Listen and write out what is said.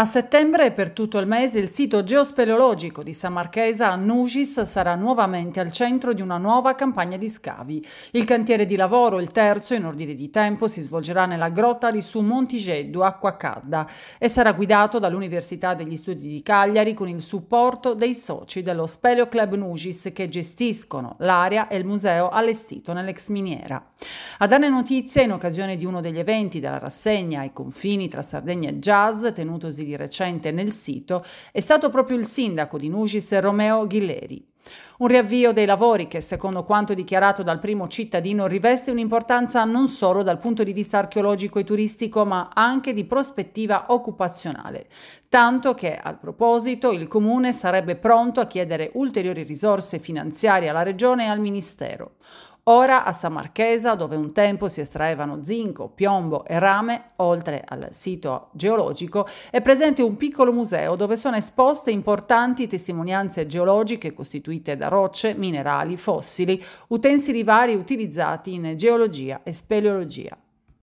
A settembre e per tutto il mese il sito geospeleologico di San Marchesa a Nugis sarà nuovamente al centro di una nuova campagna di scavi. Il cantiere di lavoro, il terzo in ordine di tempo, si svolgerà nella grotta di Su Montigeddu, Acqua Cadda e sarà guidato dall'Università degli Studi di Cagliari con il supporto dei soci dello Speleo Club Nugis che gestiscono l'area e il museo allestito nell'ex miniera. A darne notizia in occasione di uno degli eventi della rassegna ai confini tra Sardegna e Jazz, tenutosi di recente nel sito, è stato proprio il sindaco di Nugis Romeo Ghileri. Un riavvio dei lavori che, secondo quanto dichiarato dal primo cittadino, riveste un'importanza non solo dal punto di vista archeologico e turistico, ma anche di prospettiva occupazionale. Tanto che, al proposito, il Comune sarebbe pronto a chiedere ulteriori risorse finanziarie alla Regione e al Ministero. Ora a San Marchesa, dove un tempo si estraevano zinco, piombo e rame, oltre al sito geologico, è presente un piccolo museo dove sono esposte importanti testimonianze geologiche costituite da rocce, minerali, fossili, utensili vari utilizzati in geologia e speleologia.